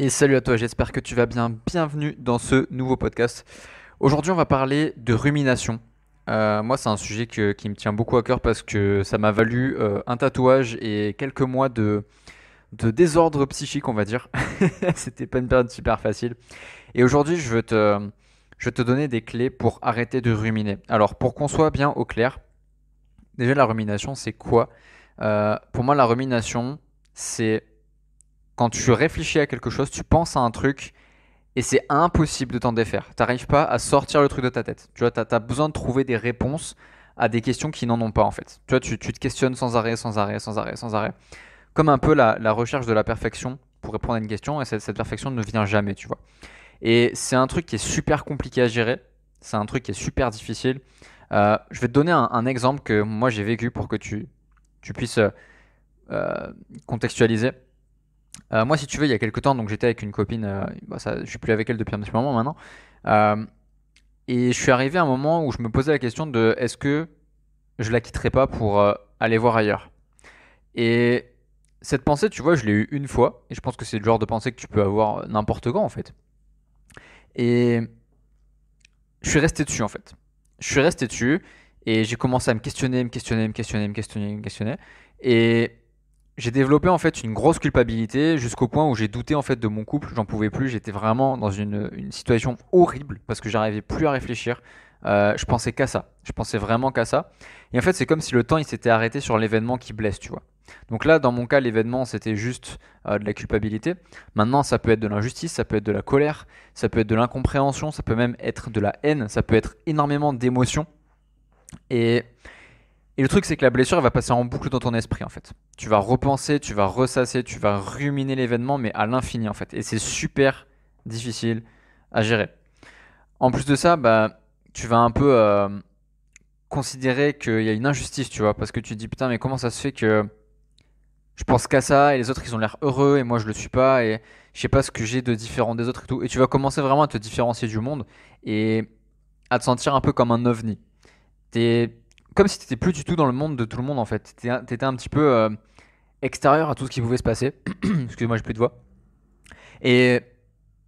et salut à toi, j'espère que tu vas bien. Bienvenue dans ce nouveau podcast. Aujourd'hui, on va parler de rumination. Euh, moi, c'est un sujet qui me tient beaucoup à cœur parce que ça m'a valu euh, un tatouage et quelques mois de, désordre psychique, on va dire. C'était pas une période super facile. Et aujourd'hui, je veux te, je donner des clés pour arrêter de ruminer. Alors, pour qu'on soit bien au clair, déjà, la rumination, c'est quoi euh, Pour moi, la rumination, c'est quand tu réfléchis à quelque chose, tu penses à un truc et c'est impossible de t'en défaire. Tu n'arrives pas à sortir le truc de ta tête. Tu vois, tu as besoin de trouver des réponses à des questions qui n'en ont pas en fait. Tu vois, tu, te questionnes sans arrêt, sans arrêt, sans arrêt, sans arrêt. Comme un peu la, recherche de la perfection pour répondre à une question et cette, perfection ne vient jamais, tu vois. Et c'est un truc qui est super compliqué à gérer. C'est un truc qui est super difficile. Euh, je vais te donner un, exemple que moi j'ai vécu pour que tu, tu puisses euh, contextualiser. Euh, moi, si tu veux, il y a quelques temps, donc j'étais avec une copine, je euh, bah, ça, je suis plus avec elle depuis un petit moment maintenant. Euh, et je suis arrivé à un moment où je me posais la question de est-ce que je la quitterais pas pour aller voir ailleurs Et cette pensée, tu vois, je l'ai eue une fois, et je pense que c'est le genre de pensée que tu peux avoir n'importe quand en fait. Et je suis resté dessus en fait. Je suis resté dessus et j'ai commencé à me questionner, me questionner, me questionner, me questionner, me questionner. Et j'ai développé en fait une grosse culpabilité jusqu'au point où j'ai douté en fait de mon couple, j'en pouvais plus, j'étais vraiment dans une, situation horrible parce que j'arrivais plus à réfléchir. Euh, je pensais qu'à ça, je pensais vraiment qu'à ça. Et en fait, c'est comme si le temps il s'était arrêté sur l'événement qui blesse, tu vois. Donc là, dans mon cas, l'événement c'était juste euh, de la culpabilité. Maintenant, ça peut être de l'injustice, ça peut être de la colère, ça peut être de l'incompréhension, ça peut même être de la haine, ça peut être énormément d'émotions. Et et le truc, c'est que la blessure, elle va passer en boucle dans ton esprit, en fait. Tu vas repenser, tu vas ressasser, tu vas ruminer l'événement, mais à l'infini, en fait. Et c'est super difficile à gérer. En plus de ça, bah, tu vas un peu euh, considérer qu'il y a une injustice, tu vois, parce que tu te dis, putain, mais comment ça se fait que je pense qu'à ça et les autres ils ont l'air heureux et moi je le suis pas et je sais pas ce que j'ai de différent des autres et tout. Et tu vas commencer vraiment à te différencier du monde et à te sentir un peu comme un ovni. T'es comme si tu plus du tout dans le monde de tout le monde en fait. Tu étais, un petit peu euh, extérieur à tout ce qui pouvait se passer. Excuse-moi, j'ai plus de voix. Et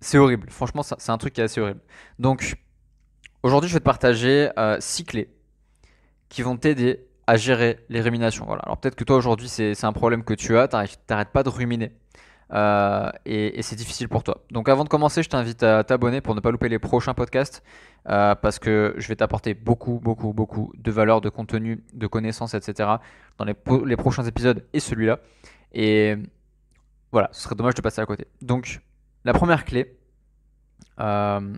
c'est horrible. Franchement, c'est un truc qui est assez horrible. Donc, aujourd'hui, je vais te partager 6 euh, six clés qui vont t'aider à gérer les ruminations. Voilà. Alors, peut-être que toi, aujourd'hui, c'est un problème que tu as, tu n'arrêtes pas de ruminer. Euh, et, c'est difficile pour toi. Donc avant de commencer, je t'invite à t'abonner pour ne pas louper les prochains podcasts euh, parce que je vais t'apporter beaucoup, beaucoup, beaucoup de valeur, de contenu, de connaissances, etc. dans les, les prochains épisodes et celui-là. Et voilà, ce serait dommage de passer à côté. Donc la première clé. Euh,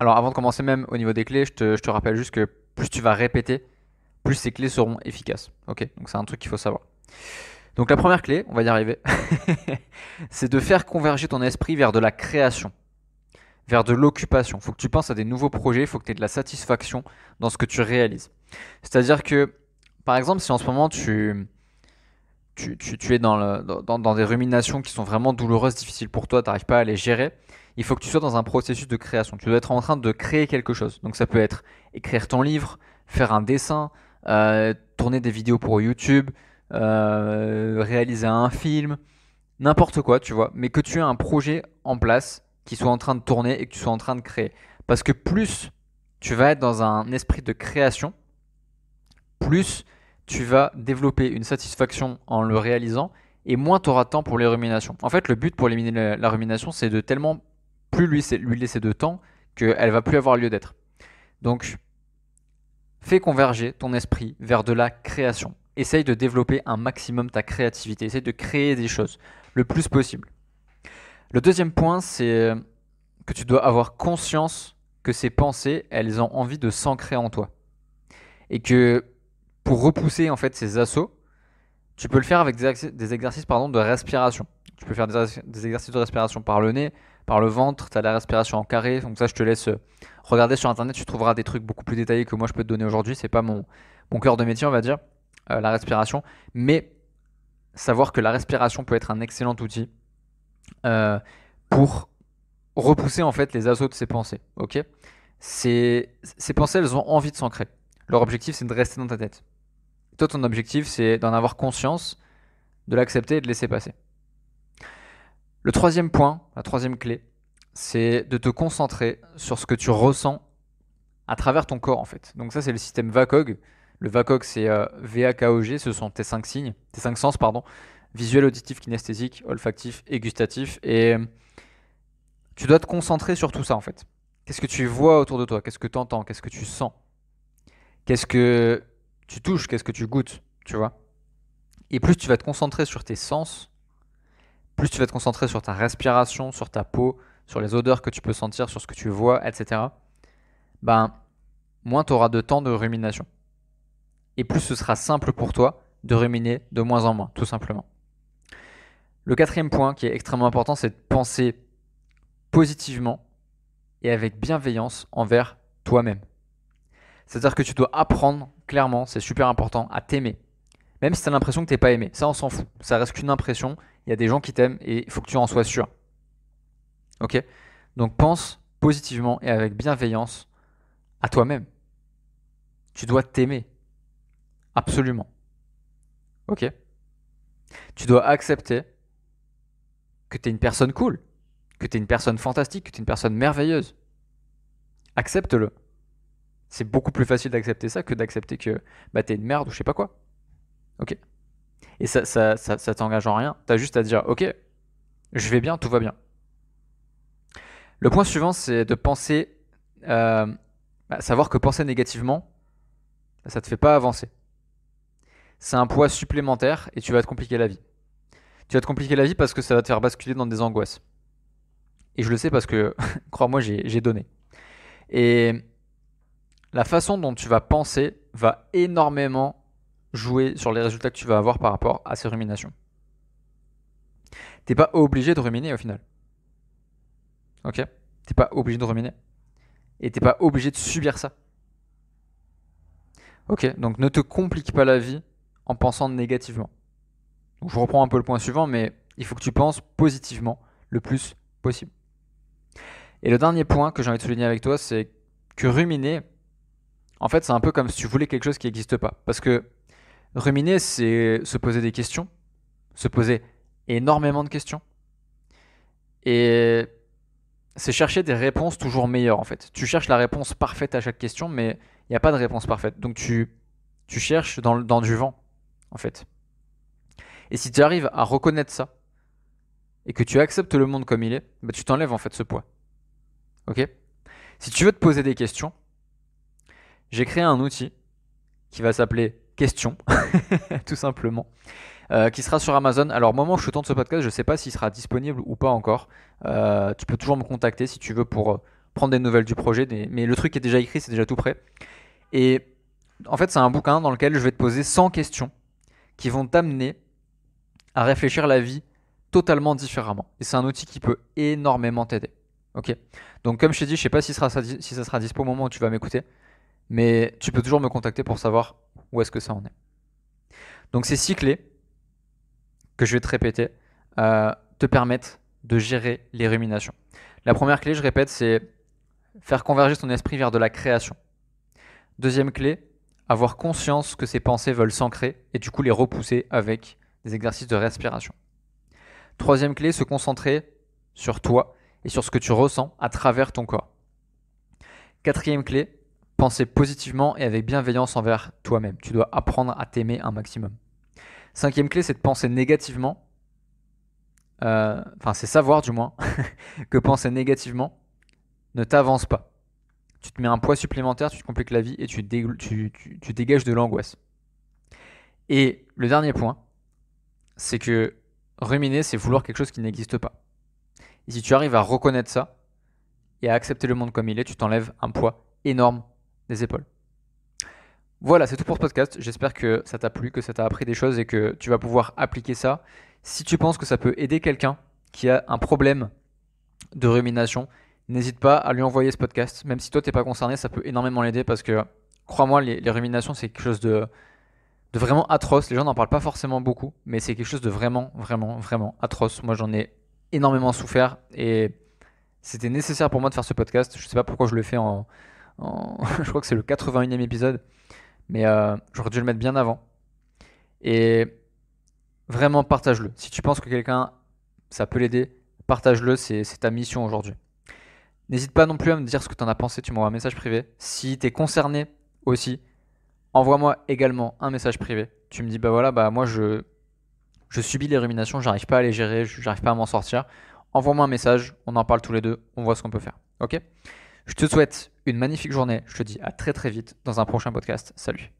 alors avant de commencer même au niveau des clés, je te, je te rappelle juste que plus tu vas répéter, plus ces clés seront efficaces. Ok, donc c'est un truc qu'il faut savoir. Donc la première clé, on va y arriver, c'est de faire converger ton esprit vers de la création, vers de l'occupation. Il faut que tu penses à des nouveaux projets, il faut que tu aies de la satisfaction dans ce que tu réalises. C'est-à-dire que, par exemple, si en ce moment tu, tu, es dans, des ruminations qui sont vraiment douloureuses, difficiles pour toi, tu n'arrives pas à les gérer, il faut que tu sois dans un processus de création. Tu dois être en train de créer quelque chose. Donc ça peut être écrire ton livre, faire un dessin, euh, tourner des vidéos pour YouTube, euh, réaliser un film, n'importe quoi, tu vois, mais que tu aies un projet en place qui soit en train de tourner et que tu sois en train de créer. Parce que plus tu vas être dans un esprit de création, plus tu vas développer une satisfaction en le réalisant et moins tu auras temps pour les ruminations. En fait, le but pour éliminer la, la rumination, c'est de tellement plus lui, lui laisser de temps qu'elle va plus avoir lieu d'être. Donc, fais converger ton esprit vers de la création essaye de développer un maximum ta créativité, essaye de créer des choses le plus possible. Le deuxième point, c'est euh, que tu dois avoir conscience que ces pensées, elles ont envie de s'ancrer en toi. Et que pour repousser en fait ces assauts, tu peux le faire avec des, exercices pardon, de respiration. Tu peux faire des, exercices de respiration par le nez, par le ventre, tu as la respiration en carré. Donc ça, je te laisse euh, regarder sur Internet, tu trouveras des trucs beaucoup plus détaillés que moi je peux te donner aujourd'hui. C'est pas mon, mon cœur de métier, on va dire. Euh, la respiration, mais savoir que la respiration peut être un excellent outil euh, pour repousser en fait les assauts de ces pensées. Ok ces, pensées, elles ont envie de s'ancrer. Leur objectif, c'est de rester dans ta tête. Toi, ton objectif, c'est d'en avoir conscience, de l'accepter et de laisser passer. Le troisième point, la troisième clé, c'est de te concentrer sur ce que tu ressens à travers ton corps en fait. Donc ça c'est le système VACOG, le VACOG, c'est euh, o VAKOG, ce sont tes cinq signes, tes cinq sens, pardon, visuel, auditif, kinesthésique, olfactif et gustatif. Et euh, tu dois te concentrer sur tout ça en fait. Qu'est-ce que tu vois autour de toi Qu'est-ce que tu entends Qu'est-ce que tu sens Qu'est-ce que tu touches Qu'est-ce que tu goûtes Tu vois Et plus tu vas te concentrer sur tes sens, plus tu vas te concentrer sur ta respiration, sur ta peau, sur les odeurs que tu peux sentir, sur ce que tu vois, etc., ben, moins tu auras de temps de rumination et plus ce sera simple pour toi de ruminer de moins en moins, tout simplement. Le quatrième point qui est extrêmement important, c'est de penser positivement et avec bienveillance envers toi-même. C'est-à-dire que tu dois apprendre clairement, c'est super important, à t'aimer. Même si tu as l'impression que tu n'es pas aimé, ça on s'en fout. Ça reste qu'une impression, il y a des gens qui t'aiment et il faut que tu en sois sûr. Ok Donc pense positivement et avec bienveillance à toi-même. Tu dois t'aimer. Absolument. Ok Tu dois accepter que tu es une personne cool, que tu es une personne fantastique, que tu es une personne merveilleuse. Accepte-le. C'est beaucoup plus facile d'accepter ça que d'accepter que bah, es une merde ou je sais pas quoi. Ok Et ça, ça, ça, t'engage en rien. Tu as juste à dire Ok, je vais bien, tout va bien. Le point suivant, c'est de penser, euh, bah, savoir que penser négativement, bah, ça te fait pas avancer c'est un poids supplémentaire et tu vas te compliquer la vie. Tu vas te compliquer la vie parce que ça va te faire basculer dans des angoisses. Et je le sais parce que, crois-moi, j'ai donné. Et la façon dont tu vas penser va énormément jouer sur les résultats que tu vas avoir par rapport à ces ruminations. T'es pas obligé de ruminer au final. Ok T'es pas obligé de ruminer. Et t'es pas obligé de subir ça. Ok Donc ne te complique pas la vie en pensant négativement. Donc je reprends un peu le point suivant, mais il faut que tu penses positivement le plus possible. Et le dernier point que j'ai envie de souligner avec toi, c'est que ruminer, en fait, c'est un peu comme si tu voulais quelque chose qui n'existe pas. Parce que ruminer, c'est se poser des questions, se poser énormément de questions. Et c'est chercher des réponses toujours meilleures, en fait. Tu cherches la réponse parfaite à chaque question, mais il n'y a pas de réponse parfaite. Donc tu, tu cherches dans, dans du vent en fait. Et si tu arrives à reconnaître ça, et que tu acceptes le monde comme il est, bah, tu t'enlèves en fait ce poids. Ok Si tu veux te poser des questions, j'ai créé un outil qui va s'appeler Questions, tout simplement, euh, qui sera sur Amazon. Alors, au moment où je tente ce podcast, je ne sais pas s'il sera disponible ou pas encore. Euh, tu peux toujours me contacter si tu veux pour euh, prendre des nouvelles du projet, mais le truc est déjà écrit, c'est déjà tout prêt. Et en fait, c'est un bouquin dans lequel je vais te poser 100 questions qui vont t'amener à réfléchir la vie totalement différemment. Et c'est un outil qui peut énormément t'aider. Ok Donc comme je t'ai dit, je sais pas si, sera, si ça sera dispo au moment où tu vas m'écouter, mais tu peux toujours me contacter pour savoir où est-ce que ça en est. Donc ces six clés que je vais te répéter euh, te permettent de gérer les ruminations. La première clé, je répète, c'est faire converger ton esprit vers de la création. Deuxième clé, avoir conscience que ces pensées veulent s'ancrer et du coup les repousser avec des exercices de respiration. Troisième clé, se concentrer sur toi et sur ce que tu ressens à travers ton corps. Quatrième clé, penser positivement et avec bienveillance envers toi-même. Tu dois apprendre à t'aimer un maximum. Cinquième clé, c'est de penser négativement, euh, enfin c'est savoir du moins, que penser négativement ne t'avance pas tu te mets un poids supplémentaire, tu te compliques la vie et tu, dégages de l'angoisse. Et le dernier point, c'est que ruminer, c'est vouloir quelque chose qui n'existe pas. Et si tu arrives à reconnaître ça et à accepter le monde comme il est, tu t'enlèves un poids énorme des épaules. Voilà, c'est tout pour ce podcast. J'espère que ça t'a plu, que ça t'a appris des choses et que tu vas pouvoir appliquer ça. Si tu penses que ça peut aider quelqu'un qui a un problème de rumination, n'hésite pas à lui envoyer ce podcast. Même si toi, t'es pas concerné, ça peut énormément l'aider parce que, crois-moi, les, ruminations, c'est quelque chose de, vraiment atroce. Les gens n'en parlent pas forcément beaucoup, mais c'est quelque chose de vraiment, vraiment, vraiment atroce. Moi, j'en ai énormément souffert et c'était nécessaire pour moi de faire ce podcast. Je sais pas pourquoi je le fais en. je crois que c'est le 81e épisode, mais euh, j'aurais dû le mettre bien avant. Et vraiment, partage-le. Si tu penses que quelqu'un, ça peut l'aider, partage-le, c'est ta mission aujourd'hui. N'hésite pas non plus à me dire ce que tu en as pensé, tu m'envoies un message privé. Si tu es concerné aussi, envoie-moi également un message privé. Tu me dis, bah voilà, bah moi je, je subis les ruminations, j'arrive pas à les gérer, j'arrive pas à m'en sortir. Envoie-moi un message, on en parle tous les deux, on voit ce qu'on peut faire. Ok Je te souhaite une magnifique journée, je te dis à très très vite dans un prochain podcast. Salut